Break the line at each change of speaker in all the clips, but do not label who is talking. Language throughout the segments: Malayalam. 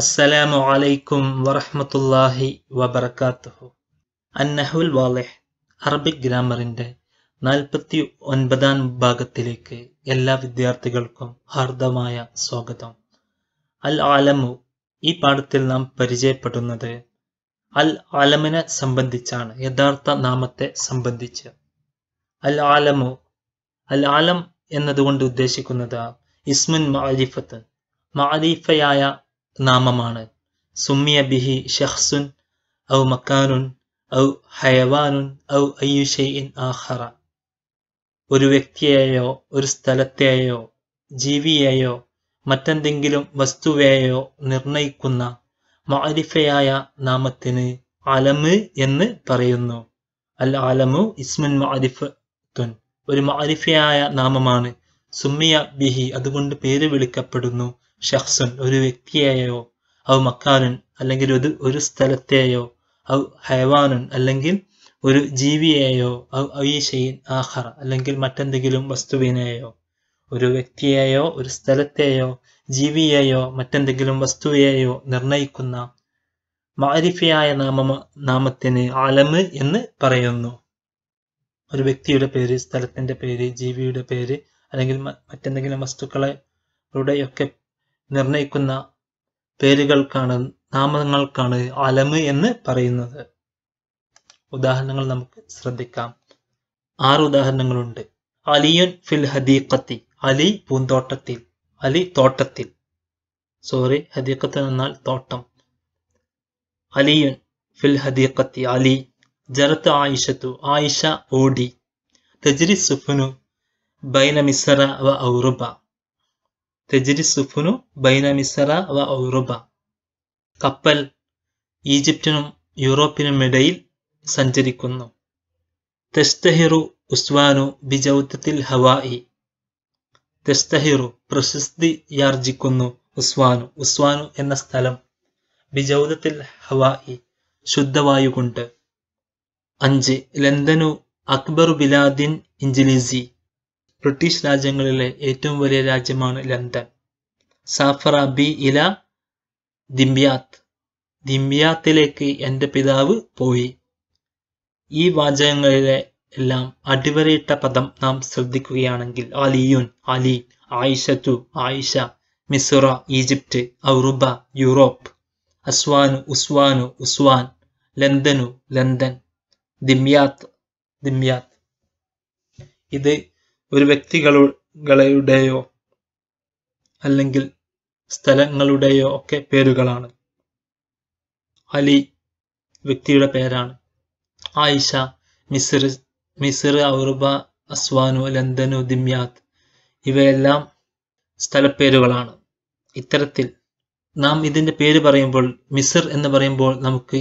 അസ്സലാമു അലൈക്കും വറഹ്മത്തുള്ളാഹി الله അന്നഹുൽ വാലിഹ് അറബിക് ഗ്രാമറിൻ്റെ നാൽപ്പത്തി ഒൻപതാം ഭാഗത്തിലേക്ക് എല്ലാ വിദ്യാർത്ഥികൾക്കും ഹാർദമായ സ്വാഗതം അൽ ആലമു ഈ പാഠത്തിൽ നാം പരിചയപ്പെടുന്നത് അൽ ആലമിനെ സംബന്ധിച്ചാണ് യഥാർത്ഥ നാമത്തെ സംബന്ധിച്ച് അൽ ആലമു അൽ ആലം എന്നതുകൊണ്ട് ഉദ്ദേശിക്കുന്നത് ഇസ്മുൻ മാലിഫത്ത് മാലിഫയായ നാമമാണ് സുമ്മിയ ബിഹി ഷഹ്സുൻ ഔ മക്കാനുൻ ഔ ഹയവാനുൻ ഔ അയ്യുഷൻ ആഹറ ഒരു വ്യക്തിയെയോ ഒരു സ്ഥലത്തെയോ ജീവിയെയോ മറ്റെന്തെങ്കിലും വസ്തുവെയോ നിർണയിക്കുന്ന മാലിഫയായ നാമത്തിന് അലമ് എന്ന് പറയുന്നു അൽ അലമു ഇസ്മുൻ മാലിഫ് തുൻ ഒരു മാലിഫയായ നാമമാണ് സുമ്മിയ ബിഹി അതുകൊണ്ട് പേര് വിളിക്കപ്പെടുന്നു ഷഹ്സൻ ഒരു വ്യക്തിയെയോ ഔ മക്കാനൻ അല്ലെങ്കിൽ ഒരു ഒരു സ്ഥലത്തെയോ ഔ ഹൈവാനൻ അല്ലെങ്കിൽ ഒരു ജീവിയെയോ ഔ ഐഷയിൻ ആഹർ അല്ലെങ്കിൽ മറ്റെന്തെങ്കിലും വസ്തുവിനെയോ ഒരു വ്യക്തിയെയോ ഒരു സ്ഥലത്തെയോ ജീവിയെയോ മറ്റെന്തെങ്കിലും വസ്തുവെയോ നിർണയിക്കുന്ന മാരിഫിയായ നാമ നാമത്തിന് ആലമ് എന്ന് പറയുന്നു ഒരു വ്യക്തിയുടെ പേര് സ്ഥലത്തിൻ്റെ പേര് ജീവിയുടെ പേര് അല്ലെങ്കിൽ മറ്റെന്തെങ്കിലും വസ്തുക്കളെ ഒക്കെ നിർണയിക്കുന്ന പേരുകൾക്കാണ് നാമങ്ങൾക്കാണ് അലമ് എന്ന് പറയുന്നത് ഉദാഹരണങ്ങൾ നമുക്ക് ശ്രദ്ധിക്കാം ആറ് ഉദാഹരണങ്ങളുണ്ട് അലിയുൻ ഫിൽ ഹദീഖത്തി അലി പൂന്തോട്ടത്തിൽ അലി തോട്ടത്തിൽ സോറി ഹദീഖത്ത് എന്നാൽ തോട്ടം അലിയുൻ ഫിൽ ഹദീഖത്തി അലി ജറത്ത് ആയിഷത്തു ആയിഷ ഓടി തജ്രി സുഫുനു ബൈന മിസറ വ ഔറുബ തെജിരി സുഫുനു ബൈന മിസറ വ ഔറുബ കപ്പൽ ഈജിപ്തിനും ഇടയിൽ സഞ്ചരിക്കുന്നു തെസ്തഹിറു ഉസ്വാനു ബിജൗത്തത്തിൽ ഹവായി തെസ്തഹിറു പ്രശസ്തിയാർജിക്കുന്നു ഉസ്വാനു ഉസ്വാനു എന്ന സ്ഥലം ബിജൗദത്തിൽ ഹവായി ശുദ്ധവായു കൊണ്ട് അഞ്ച് ലന്തനു അക്ബർ ബിലാദിൻ ഇഞ്ചിലിസി ബ്രിട്ടീഷ് രാജ്യങ്ങളിലെ ഏറ്റവും വലിയ രാജ്യമാണ് ലണ്ടൻ സാഫറ ബി ഇല ദിംബ്യാത്ത് ദിംബ്യാത്തിലേക്ക് എൻ്റെ പിതാവ് പോയി ഈ വാചകങ്ങളിലെ എല്ലാം അടിവരയിട്ട പദം നാം ശ്രദ്ധിക്കുകയാണെങ്കിൽ അലിയുൻ അലി ആയിഷത്തു ആയിഷ മിസുറ ഈജിപ്റ്റ് ഔറുബ യൂറോപ്പ് അസ്വാനു ഉസ്വാനു ഉസ്വാൻ ലണ്ടനു ലണ്ടൻ ദിമ്യാത്ത് ദിമ്യാത്ത് ഇത് ഒരു വ്യക്തികളുടെയോ അല്ലെങ്കിൽ സ്ഥലങ്ങളുടെയോ ഒക്കെ പേരുകളാണ് അലി വ്യക്തിയുടെ പേരാണ് ആയിഷ മിസിർ മിസിർ ഔർബ അസ്വാനു ലന്തനു ദിമ്യാത് ഇവയെല്ലാം സ്ഥലപ്പേരുകളാണ് ഇത്തരത്തിൽ നാം ഇതിൻ്റെ പേര് പറയുമ്പോൾ മിസിർ എന്ന് പറയുമ്പോൾ നമുക്ക്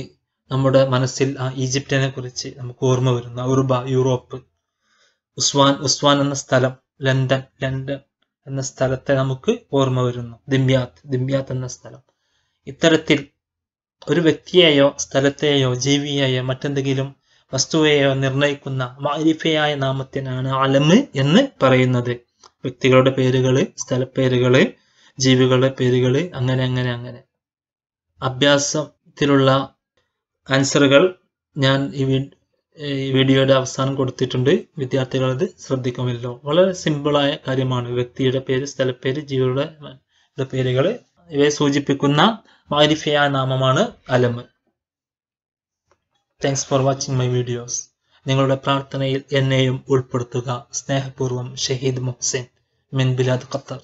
നമ്മുടെ മനസ്സിൽ ആ ഈജിപ്റ്റിനെ കുറിച്ച് നമുക്ക് ഓർമ്മ വരുന്നു ഉറുബ യൂറോപ്പ് ഉസ്വാൻ ഉസ്വാൻ എന്ന സ്ഥലം ലണ്ടൻ ലണ്ടൻ എന്ന സ്ഥലത്തെ നമുക്ക് ഓർമ്മ വരുന്നു ദിമ്യാത്ത് ദിമ്യാത്ത് എന്ന സ്ഥലം ഇത്തരത്തിൽ ഒരു വ്യക്തിയെയോ സ്ഥലത്തെയോ ജീവിയെയോ മറ്റെന്തെങ്കിലും വസ്തുവെയോ നിർണയിക്കുന്ന മാരിഫയായ നാമത്തിനാണ് അലമ് എന്ന് പറയുന്നത് വ്യക്തികളുടെ പേരുകള് സ്ഥലപ്പേരുകള് ജീവികളുടെ പേരുകള് അങ്ങനെ അങ്ങനെ അങ്ങനെ അഭ്യാസത്തിലുള്ള ആൻസറുകൾ ഞാൻ ഈ ഈ വീഡിയോയുടെ അവസാനം കൊടുത്തിട്ടുണ്ട് വിദ്യാർത്ഥികൾ അത് ശ്രദ്ധിക്കുമല്ലോ വളരെ സിമ്പിളായ കാര്യമാണ് വ്യക്തിയുടെ പേര് സ്ഥലപ്പേര് ജീവിയുടെ പേരുകൾ ഇവയെ സൂചിപ്പിക്കുന്ന മാരിഫിയ നാമമാണ് അലമ് thanks for watching my videos നിങ്ങളുടെ പ്രാർത്ഥനയിൽ എന്നെയും ഉൾപ്പെടുത്തുക സ്നേഹപൂർവ്വം ഷഹീദ് മുഹ്സിൻ മിൻ ബിലാദ് ഖത്തർ